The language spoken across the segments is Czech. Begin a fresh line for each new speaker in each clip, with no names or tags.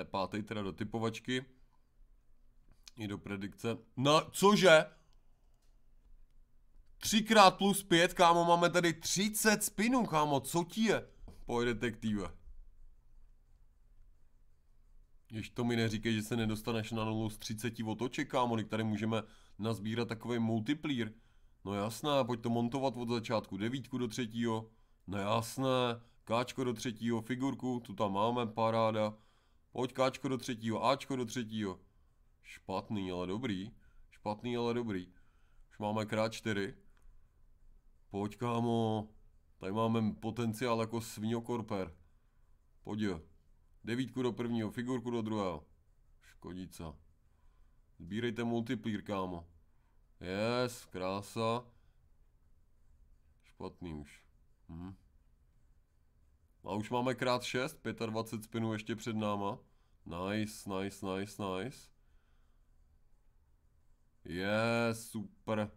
Eh, pátý teda do typovačky. I do predikce. No, cože? Třikrát plus pět, kámo, máme tady 30 spinů, kámo, co ti je? Pojď detektive. Když to mi neříkej, že se nedostaneš na nulu z 30 otoček, kámo, tady můžeme nazbírat takový multiplír. No jasné, pojď to montovat od začátku, devítku do třetího. No jasné, káčko do třetího, figurku, tu tam máme, paráda. Pojď Káčko do třetího, Ačko do třetího. Špatný, ale dobrý. Špatný, ale dobrý. Už máme krát čtyři. Pojď kámo. Tady máme potenciál jako svňokorper. Pojď jo. Devítku do prvního, figurku do druhého. Škodica. Sbírejte multiplír, kámo. Yes, krása. Špatný už. Mhm. A už máme krát 6, 25 spinů ještě před náma. Nice, nice, nice, nice. Je, yeah, super.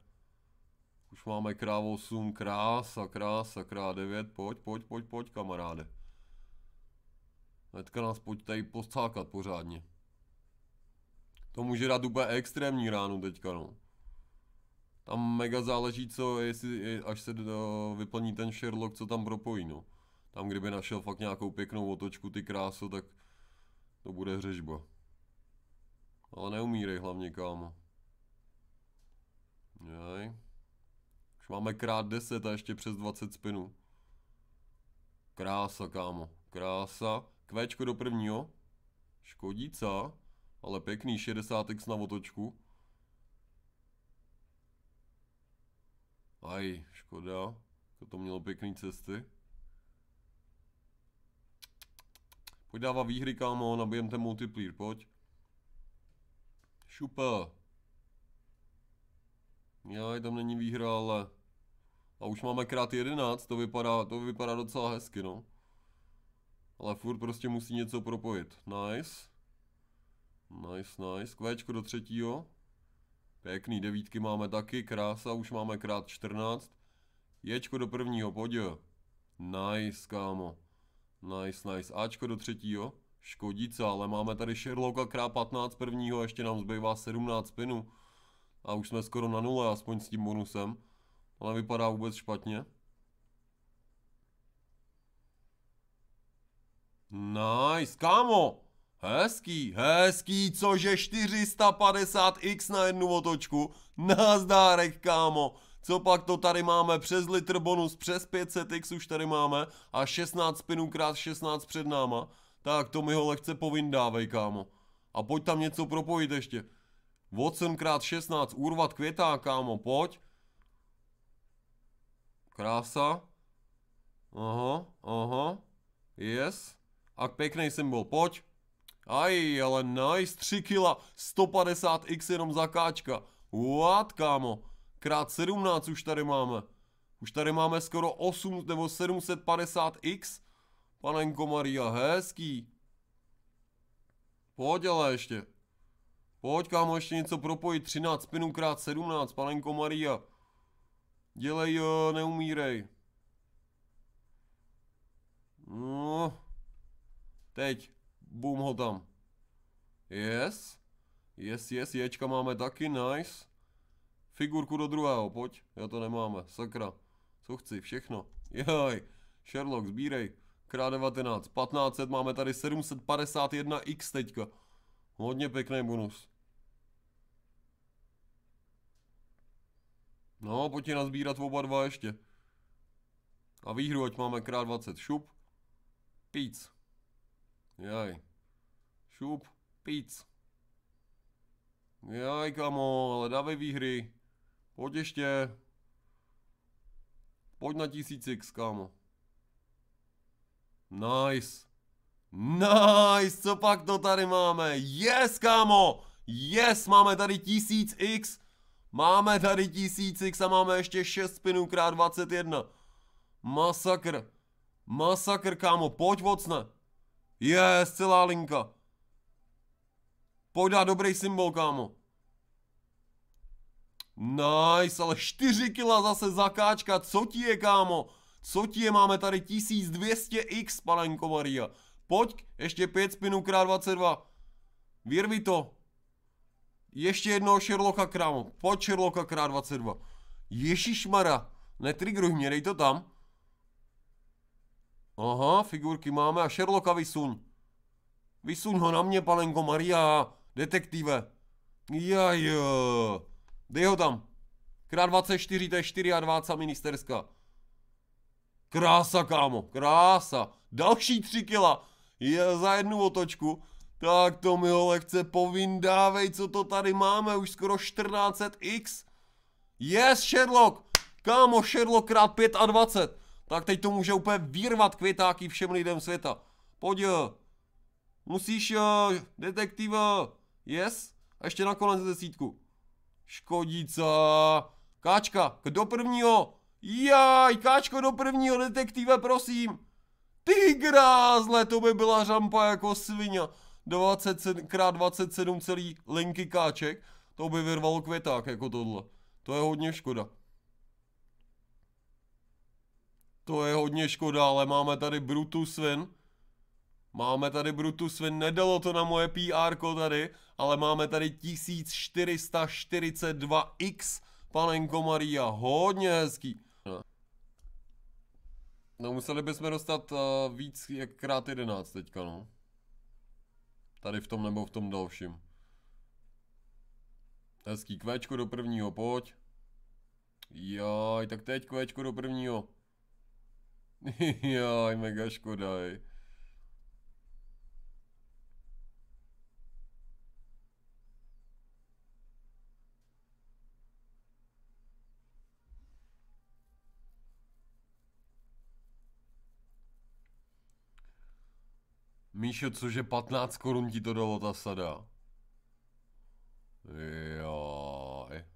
Už máme kráv 8, krása, krása, krá 9, pojď, pojď, pojď, pojď, kamaráde. Hnedka nás pojď tady postákat pořádně. To může dát úplně extrémní ránu teďka, no. Tam mega záleží, co, jestli, až se do, eh, vyplní ten Sherlock, co tam propojí, no. Tam, kdyby našel fakt nějakou pěknou otočku, ty krásu, tak to bude hřežba. Ale neumírej hlavně, kámo. Jaj. Už máme krát 10 a ještě přes 20 spinů. Krása, kámo. Krása. Kvéčko do prvního. Škodíca. Ale pěkný 60x na otočku. Aj, škoda. To mělo pěkný cesty. Pojď dává výhry, kámo, nabijem ten multiplier, pojď. Šupa. Já tam není výhra, ale... A už máme krát 11, to vypadá, to vypadá docela hezky, no. Ale furt prostě musí něco propojit. Nice. Nice, nice. Kvéčko do třetího. Pěkný, devítky máme taky, krása, už máme krát 14. Ječko do prvního, pojď. Nice, kámo. Nice, nice. Ačko do třetího. Škodíce, ale máme tady Sherlocka, krá 15 prvního, ještě nám zbývá 17 pinů. A už jsme skoro na nule, aspoň s tím bonusem. Ale vypadá vůbec špatně. Nice, kámo! Hezký, hezký, cože 450x na jednu otočku. Nazdárek, kámo. Co pak to tady máme? Přes litr bonus, přes 500x už tady máme a 16 spinů krát 16 před náma. Tak to mi ho lehce povindávej, kámo. A pojď tam něco propojit ještě. Watson krát 16, urvat květá, kámo, pojď. Krása. Aha, aha. Yes. A pěkný symbol, pojď. Aj, ale nice, 3 kila, 150x jenom zakáčka. What, kámo? Krát 17 už tady máme. Už tady máme skoro 8 nebo 750x. Panenko Maria, hezký. Pojď ale ještě. Pojď kámo ještě něco propojit. 13 spinů krát 17, panenko Maria. Dělej, jo, eh, neumírej. No. Teď. Bum ho tam. Yes. Yes, yes, ječka máme taky, nice. Figurku do druhého, pojď. Já to nemáme, sakra. Co chci, všechno. Jaj, Sherlock, sbírej. Krát 19, 1500, máme tady 751x teďka. Hodně pěkný bonus. No, pojď je nazbírat oba dva ještě. A výhru, ať máme krát 20. Šup. Píc. Jaj. Šup. Píc. Jaj, kamo, ale dávej výhry. Pojď ještě. Pojď na 1000x, kámo. Nice. Nice, co pak to tady máme? Yes, kámo. Yes, máme tady 1000x. Máme tady 1000x a máme ještě 6 spinů krát 21. Masakr. Masakr, kámo, pojď vocne. Yes, celá linka. Pojď dá dobrý symbol, kámo. Nice, ale 4 kila zase zakáčka, co ti je, kámo? Co ti je, máme tady 1200x, panenko Maria. Pojď, ještě 5 spinů krát 22. Vyrvi to. Ještě jednoho Sherlocka, krámo. Pojď Sherlocka krát 22. Ježišmara, netrigruj mě, dej to tam. Aha, figurky máme a Sherlocka vysuň. Vysuň ho na mě, panenko Maria, detektive. Jajjo. Dej ho tam. Krát 24, to je 20 ministerská. Krása, kámo, krása. Další 3 kila je za jednu otočku. Tak to mi ho lehce povindávej, co to tady máme, už skoro 14 x Yes, Sherlock. Kámo, Sherlock krát 5 a 20. Tak teď to může úplně vyrvat květáky všem lidem světa. Pojď. Eh, musíš, eh, detektiva. Yes? A ještě nakonec desítku. Škodica. Káčka, do prvního. Jaj, káčko do prvního, detektive, prosím. Ty grázle, to by byla žampa jako svině. 27 krát 27 celý linky káček. To by vyrvalo květák jako tohle. To je hodně škoda. To je hodně škoda, ale máme tady Brutus Vin. Máme tady Brutus, nedalo to na moje PR tady, ale máme tady 1442x, panenko Maria, hodně hezký. No museli bychom dostat uh, víc jak krát 11 teďka, no. Tady v tom nebo v tom dalším. Hezký kvéčko do prvního, pojď. Jaj, tak teď kvéčko do prvního. Jaj, mega škoda, je. Míšo, cože 15 korun ti to dalo ta sada? Jo. Eh.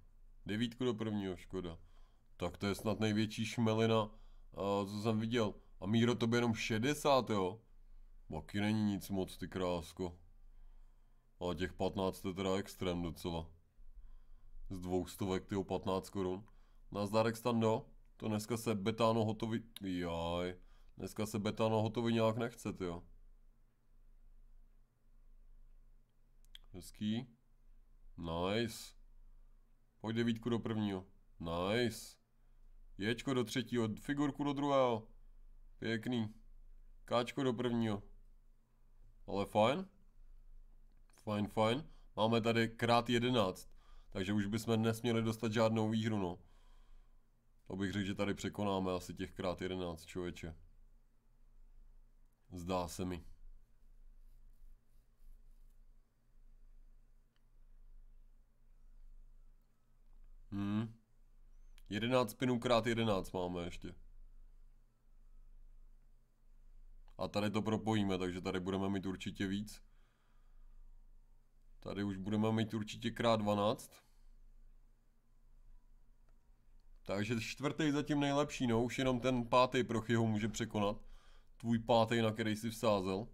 Devítku do prvního, škoda. Tak to je snad největší šmelina, eh, co jsem viděl. A Míro, to by jenom 60, jo? Baky není nic moc, ty krásko. Ale těch 15 je teda extrém docela. Z dvou stovek, tyho 15 korun. Nazdárek stando, to dneska se Betáno hotovi... Jaj, dneska se Betáno hotovi nějak nechce, jo. Hezký. Nice. Pojď devítku do prvního. Nice. Ječko do třetího, figurku do druhého. Pěkný. Káčko do prvního. Ale fajn. Fajn, fajn. Máme tady krát jedenáct, Takže už bychom dnes měli dostat žádnou výhru, no. To bych řekl, že tady překonáme asi těch krát jedenáct člověče. Zdá se mi. 11 pinů krát 11 máme ještě. A tady to propojíme, takže tady budeme mít určitě víc. Tady už budeme mít určitě krát 12. Takže čtvrtý zatím nejlepší, no už jenom ten pátý prochy ho může překonat. Tvůj pátý, na který jsi vsázel.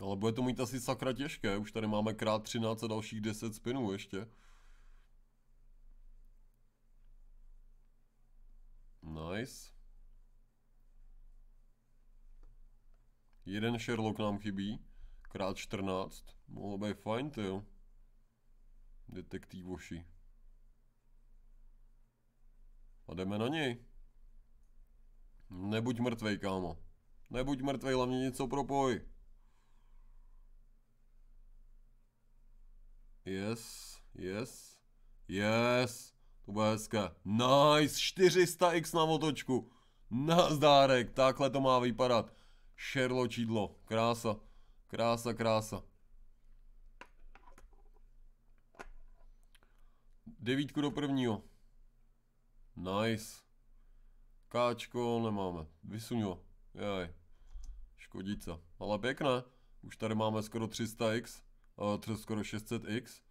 Ale bude to mít asi sakra těžké, už tady máme krát 13 a dalších 10 spinů ještě. Nice. Jeden Sherlock nám chybí. Krát 14. Mohlo být fajn, ty jo. Detektívoši. A jdeme na něj. Nebuď mrtvej, kámo. Nebuď mrtvej, hlavně něco propoj. Yes, yes, yes. To bude hezké. Nice, 400x na otočku. Nazdárek, takhle to má vypadat. Šerločidlo, krása, krása, krása. Devítku do prvního. Nice. Káčko nemáme. Vysuňo. Jaj. Škodica. Ale pěkné. Už tady máme skoro 300x. Uh, eh, skoro 600x.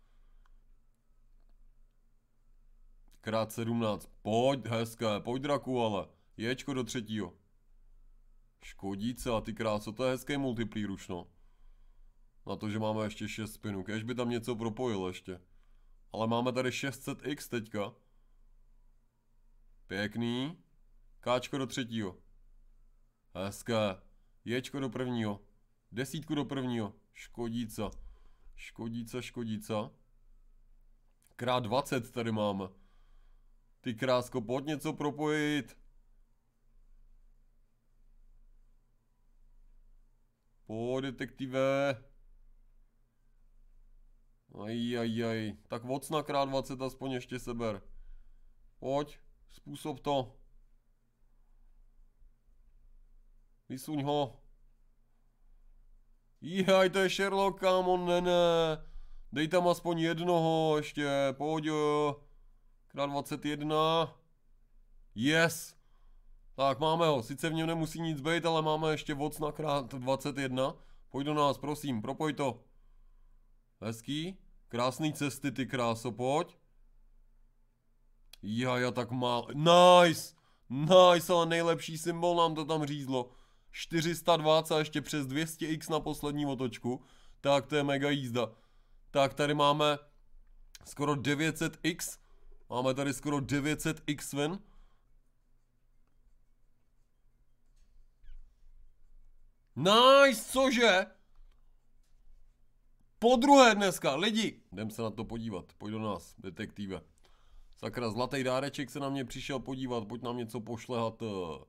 Krát 17. Pojď, hezké, pojď draku, ale. Ječko do třetího. Škodíce a ty co to je hezký multiplí rušno. Na to, že máme ještě 6 spinů, kež by tam něco propojil ještě. Ale máme tady 600x teďka. Pěkný. Káčko do třetího. Hezké. Ječko do prvního. Desítku do prvního. Škodíca. Škodíca, škodíca. Krát 20 tady máme. Ty krásko, pojď něco propojit. Po detektive. Aj, aj, aj. Tak na krát 20 aspoň ještě seber. Pojď, způsob to. Vysuň ho. Jaj, to je Sherlock, kámo, ne, ne. Dej tam aspoň jednoho ještě, pojď jo. Krát 21. Yes. Tak máme ho. Sice v něm nemusí nic být, ale máme ještě voc na krát 21. Pojď do nás, prosím, propoj to. Hezký. Krásný cesty, ty kráso, pojď. Já, já tak má. Nice. Nice, ale nejlepší symbol nám to tam řízlo. 420 a ještě přes 200x na poslední otočku. Tak to je mega jízda. Tak tady máme skoro 900x Máme tady skoro 900 x men Nice, cože? Po druhé dneska, lidi, jdem se na to podívat, pojď do nás, detektive. Sakra, zlatý dáreček se na mě přišel podívat, pojď nám něco pošlehat. Eh,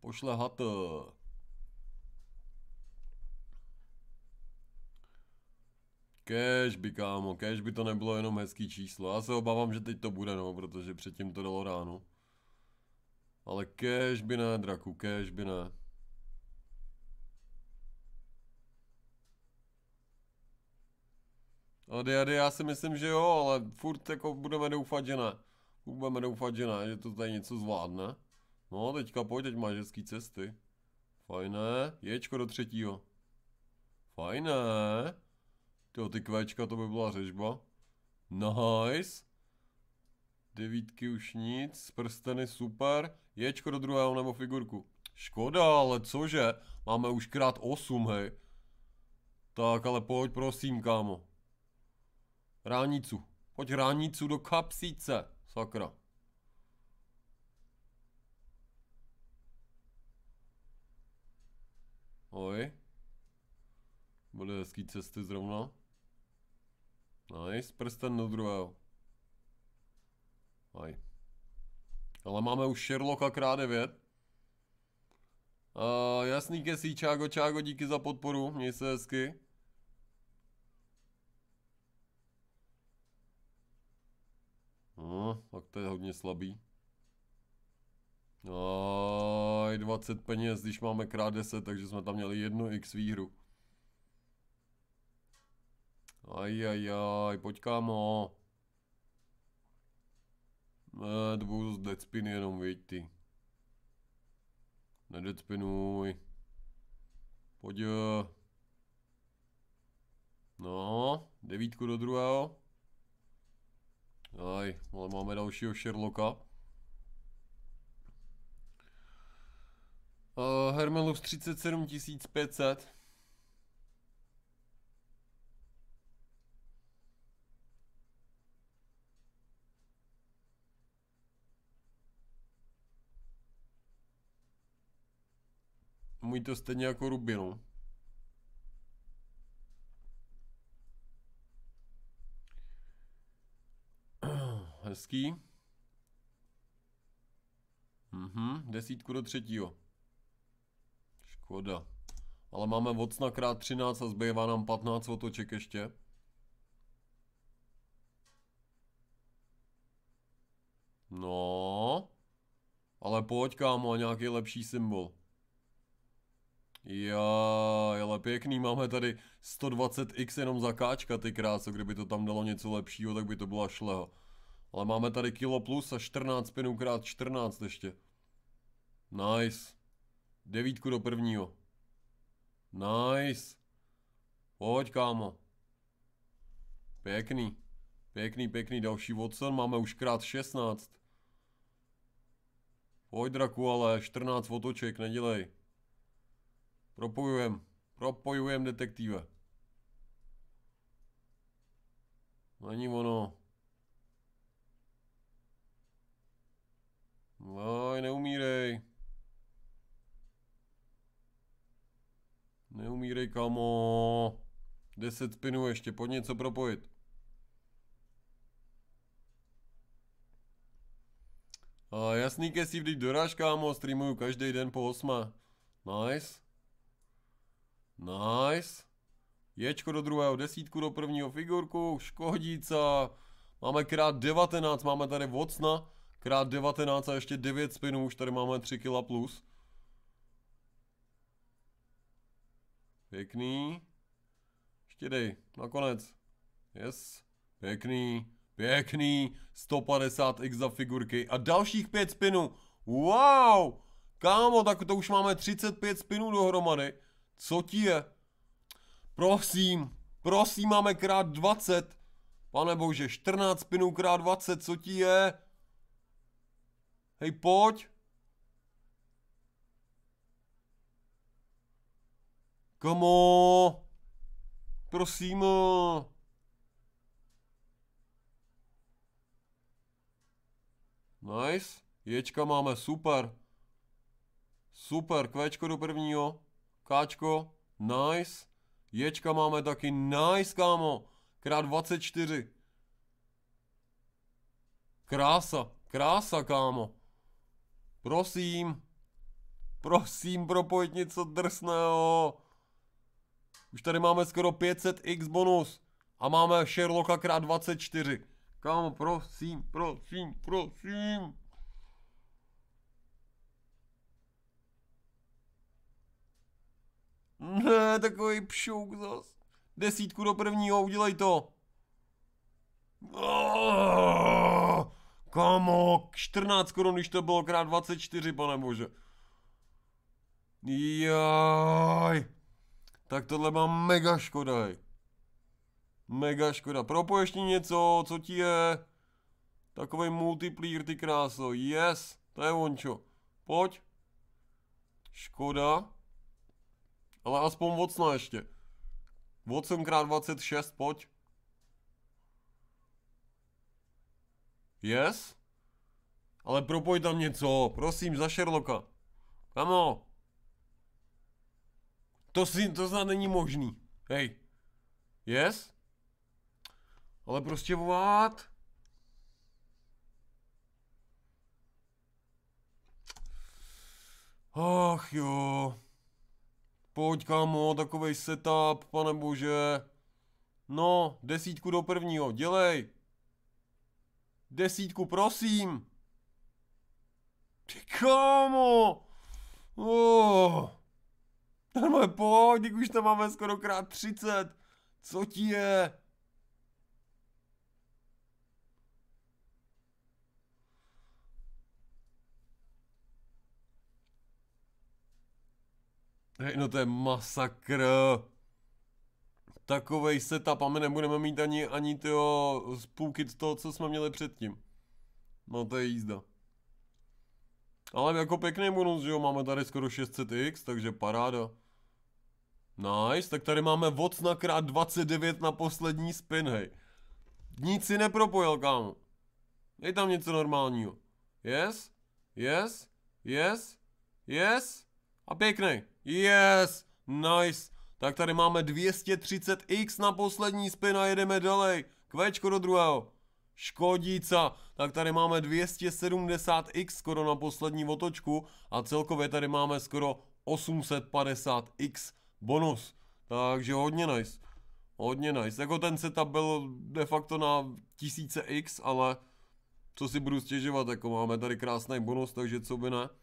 pošlehat. Eh, Cash by, kámo, cash by to nebylo jenom hezký číslo. Já se obávám, že teď to bude, no, protože předtím to dalo ráno. Ale cash by ne, draku, cash by ne. A diady, já si myslím, že jo, ale furt jako budeme doufat, že ne. Furt budeme doufat, že ne, že to tady něco zvládne. No, teďka pojď, teď máš hezký cesty. Fajné, ječko do třetího. Fajné. Tyjo, ty kvéčka, to by byla řežba. Nice. Devítky už nic, prsteny super. Ječko do druhého nebo figurku. Škoda, ale cože? Máme už krát 8, hej. Tak, ale pojď prosím, kámo. Ránicu. Pojď ránicu do kapsice. sakra. Oj. Byly hezký cesty zrovna. Nice, prsten do druhého. Aj. Ale máme už Sherlocka krát 9. Uh, jasný kesí, Čágo, Čágo, díky za podporu, měj se hezky. No, tak to je hodně slabý. Aj, 20 peněz, když máme krát 10, takže jsme tam měli jednu x výhru. Ajajaj, pojď kámo. Ne, to budu zase deadspin jenom, viď ty. Nedeadspinuj. Pojď. No, devítku do druhého. Aj, ale máme dalšího Sherlocka. Uh, Hermelus 37 500. Umí to stejně jako Rubinu. No. Hezký. Mhm, desítku do třetího. Škoda. Ale máme vocna krát 13 a zbývá nám 15 otoček ještě. No. Ale pojď kámo, nějaký lepší symbol. Jo, ale pěkný, máme tady 120x jenom za káčka, ty kráso, kdyby to tam dalo něco lepšího, tak by to byla šleho. Ale máme tady kilo plus a 14 pinů krát 14 ještě. Nice. Devítku do prvního. Nice. Pojď, kámo. Pěkný. Pěkný, pěkný další Watson, máme už krát 16. Pojď, draku, ale 14 otoček, nedělej. Propojujem. Propojujem detektíve. Není no ono. Aj, neumírej. Neumírej, kamo. 10 spinů ještě, pod něco propojit. A jasný kesí, když doráž, kámo, streamuju každý den po 8. Nice. Nice. Ječko do druhého, desítku do prvního figurku, škodíca. Máme krát 19, máme tady vocna, krát 19 a ještě 9 spinů, už tady máme 3 kila plus. Pěkný. Ještě dej, nakonec. Yes. Pěkný, pěkný. 150x za figurky a dalších 5 spinů. Wow! Kámo, tak to už máme 35 spinů dohromady. Co ti je? Prosím, prosím, máme krát 20. Pane bože, 14 pinů krát 20, co ti je? Hej, pojď. Komo? Prosím. Nice. Ječka máme, super. Super, kvéčko do prvního. Káčko, nice. Ječka máme taky, nice, kámo. Krát 24. Krása, krása, kámo. Prosím. Prosím, propojit něco drsného. Už tady máme skoro 500x bonus. A máme Sherlocka krát 24. Kámo, prosím, prosím, prosím. Ne, takový pšuk zas. Desítku do prvního, udělej to. Ah, kamo, 14 korun, když to bylo krát 24, pane bože. Jaj. Tak tohle mám mega škoda. Mega škoda. Propoješ ti něco, co ti je? Takový multiplier, ty kráso. Yes, to je ončo. Pojď. Škoda. Ale aspoň vocna ještě. Vocen krát 26, pojď. Yes? Ale propoj tam něco, prosím, za Sherlocka. Kamo. To si, to snad není možný. Hej. Yes? Ale prostě vovat. Ach jo. Pojď kámo, takovej setup, pane bože. No, desítku do prvního, dělej. Desítku, prosím. Ty kámo. Oh. Tenhle pojď, když tam máme skoro krát 30. Co ti je? Hej, no to je masakr. Takovej setup a my nebudeme mít ani, ani tyho z toho, co jsme měli předtím. No to je jízda. Ale jako pěkný bonus, že jo, máme tady skoro 600x, takže paráda. Nice, tak tady máme voc na krát 29 na poslední spin, hej. Nic si nepropojil, kámo. Dej tam něco normálního. Yes, yes, yes, yes. A pěkný. Yes, nice. Tak tady máme 230x na poslední spin a jedeme dalej. Kvečko do druhého. Škodíca. Tak tady máme 270x skoro na poslední otočku a celkově tady máme skoro 850x bonus. Takže hodně nice. Hodně nice. Jako ten setup byl de facto na 1000x, ale co si budu stěžovat, jako máme tady krásný bonus, takže co by ne.